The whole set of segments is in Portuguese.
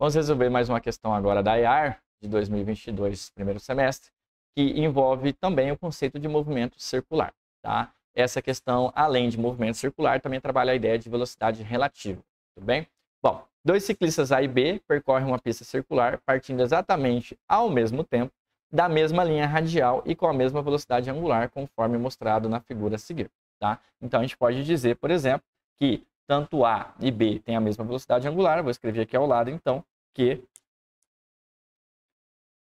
Vamos resolver mais uma questão agora da IAR de 2022, primeiro semestre, que envolve também o conceito de movimento circular. Tá? Essa questão, além de movimento circular, também trabalha a ideia de velocidade relativa. Tudo bem? Bom, dois ciclistas A e B percorrem uma pista circular partindo exatamente ao mesmo tempo da mesma linha radial e com a mesma velocidade angular, conforme mostrado na figura a seguir. Tá? Então, a gente pode dizer, por exemplo, que tanto A e B têm a mesma velocidade angular, vou escrever aqui ao lado, então, que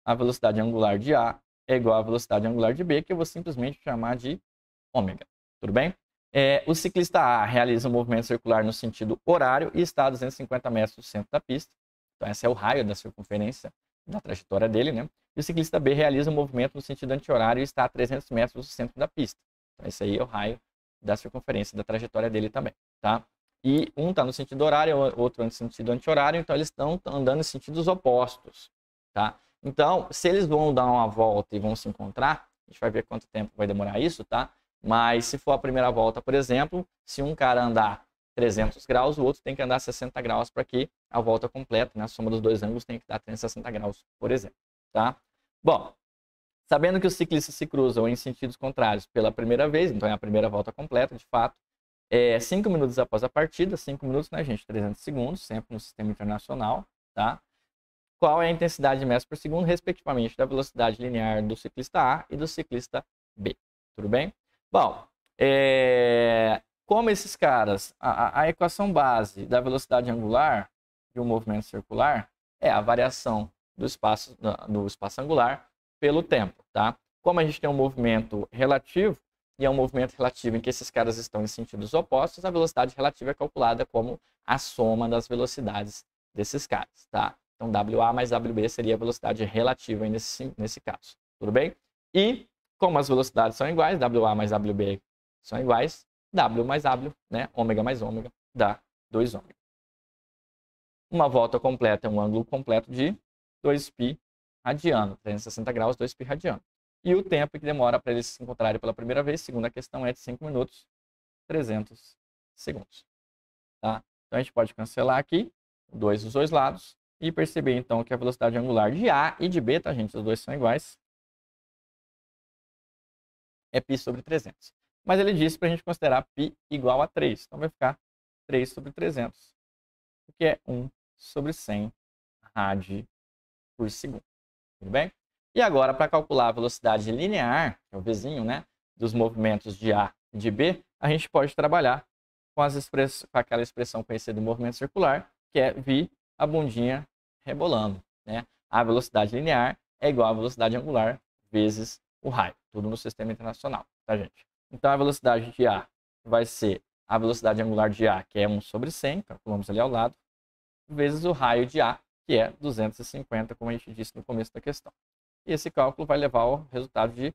a velocidade angular de A é igual à velocidade angular de B, que eu vou simplesmente chamar de ômega. Tudo bem? É, o ciclista A realiza um movimento circular no sentido horário e está a 250 metros do centro da pista. Então, esse é o raio da circunferência da trajetória dele, né? E o ciclista B realiza um movimento no sentido anti-horário e está a 300 metros do centro da pista. Então, esse aí é o raio da circunferência da trajetória dele também, tá? e um está no sentido horário, outro no sentido anti-horário, então eles estão andando em sentidos opostos, tá? Então, se eles vão dar uma volta e vão se encontrar, a gente vai ver quanto tempo vai demorar isso, tá? Mas se for a primeira volta, por exemplo, se um cara andar 300 graus, o outro tem que andar 60 graus para que a volta completa, né? A soma dos dois ângulos tem que dar 360 graus, por exemplo, tá? Bom, sabendo que os ciclistas se cruzam em sentidos contrários pela primeira vez, então é a primeira volta completa, de fato, é, cinco minutos após a partida, cinco minutos, né, gente? 300 segundos, sempre no sistema internacional, tá? Qual é a intensidade de metros por segundo, respectivamente, da velocidade linear do ciclista A e do ciclista B, tudo bem? Bom, é, como esses caras, a, a equação base da velocidade angular de um movimento circular é a variação do espaço, do espaço angular pelo tempo, tá? Como a gente tem um movimento relativo, e é um movimento relativo em que esses caras estão em sentidos opostos, a velocidade relativa é calculada como a soma das velocidades desses caras, tá? Então, WA mais WB seria a velocidade relativa nesse, nesse caso, tudo bem? E, como as velocidades são iguais, WA mais WB são iguais, W mais W, né? Ômega mais ômega dá 2 ômega. Uma volta completa é um ângulo completo de 2π radiano, 360 graus, 2π radiano. E o tempo que demora para eles se encontrarem pela primeira vez, segunda questão, é de 5 minutos, 300 segundos. Tá? Então a gente pode cancelar aqui, dois dos dois lados, e perceber então que a velocidade angular de A e de B, tá gente? Os dois são iguais. É π sobre 300. Mas ele disse para a gente considerar π igual a 3. Então vai ficar 3 sobre 300, o que é 1 sobre 100 rad por segundo. Tudo bem? E agora, para calcular a velocidade linear, que é o vizinho né, dos movimentos de A e de B, a gente pode trabalhar com, as express... com aquela expressão conhecida do movimento circular, que é vi a bundinha rebolando. Né? A velocidade linear é igual à velocidade angular vezes o raio, tudo no sistema internacional, tá, gente? Então, a velocidade de A vai ser a velocidade angular de A, que é 1 sobre 100, calculamos ali ao lado, vezes o raio de A, que é 250, como a gente disse no começo da questão e esse cálculo vai levar ao resultado de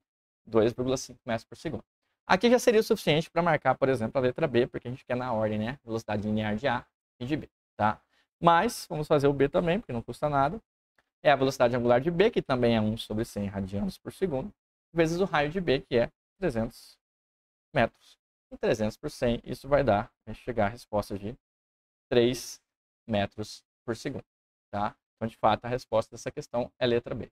2,5 metros por segundo. Aqui já seria o suficiente para marcar, por exemplo, a letra B, porque a gente quer na ordem, né? Velocidade linear de A e de B, tá? Mas vamos fazer o B também, porque não custa nada. É a velocidade angular de B, que também é 1 sobre 100 radianos por segundo, vezes o raio de B, que é 300 metros. E 300 por 100, isso vai dar, a gente chegar à resposta de 3 metros por segundo, tá? Então, de fato, a resposta dessa questão é letra B.